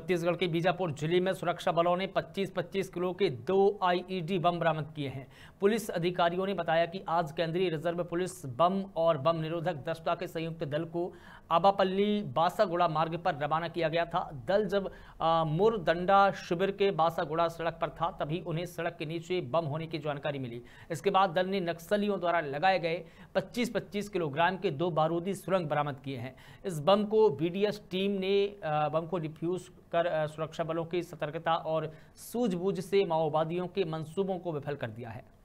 छत्तीसगढ़ के बीजापुर जिले में सुरक्षा बलों ने 25-25 किलो के दो आईईडी बम बरामद किए हैं पुलिस अधिकारियों ने बताया कि आज केंद्रीय रिजर्व पुलिस बम और बम निरोधक दस्ता के संयुक्त दल को आबापल्ली बासागुड़ा मार्ग पर रवाना किया गया था दल जब मुरदंडा शिविर के बासागुड़ा सड़क पर था तभी उन्हें सड़क के नीचे बम होने की जानकारी मिली इसके बाद दल ने नक्सलियों द्वारा लगाए गए पच्चीस पच्चीस किलोग्राम के दो बारूदी सुरंग बरामद किए हैं इस बम को बी टीम ने बम को डिफ्यूज कर सुरक्षा बलों की सतर्कता और सूझबूझ से माओवादियों के मंसूबों को विफल कर दिया है